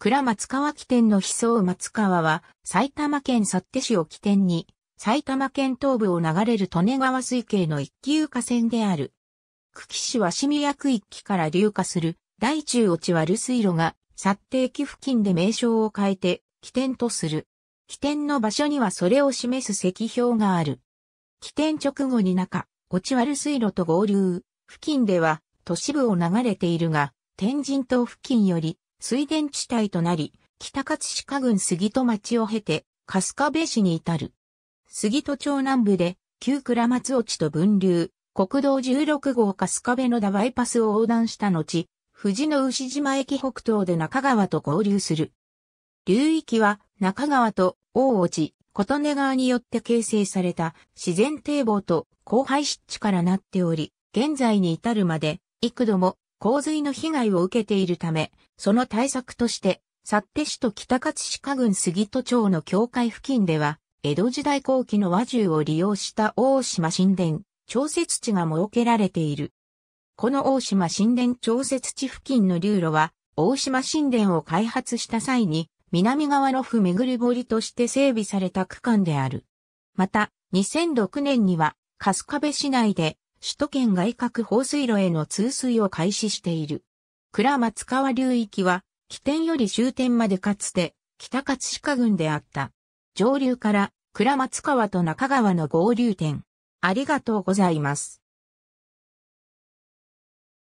倉松川起点の悲壮松川は埼玉県幸手市を起点に埼玉県東部を流れる利根川水系の一級河川である。久喜市は清宮区域から流下する大中落ち割る水路が幸手駅付近で名称を変えて起点とする。起点の場所にはそれを示す石標がある。起点直後に中、落ち割る水路と合流、付近では都市部を流れているが、天神島付近より水田地帯となり、北葛飾郡杉戸町を経て、春日部市に至る。杉戸町南部で、旧倉松落ちと分流、国道16号春日部のダバイパスを横断した後、富士の牛島駅北東で中川と合流する。流域は中川と大落ち、琴音川によって形成された自然堤防と荒廃湿地からなっており、現在に至るまで幾度も洪水の被害を受けているため、その対策として、幸手市と北勝鹿郡杉戸町の境界付近では、江戸時代後期の和獣を利用した大島神殿、調節地が設けられている。この大島神殿調節地付近の流路は、大島神殿を開発した際に、南側の府巡り堀として整備された区間である。また、2006年には、春日部市内で首都圏外郭放水路への通水を開始している。倉松川流域は、起点より終点までかつて、北葛飾郡であった。上流から、倉松川と中川の合流点。ありがとうございます。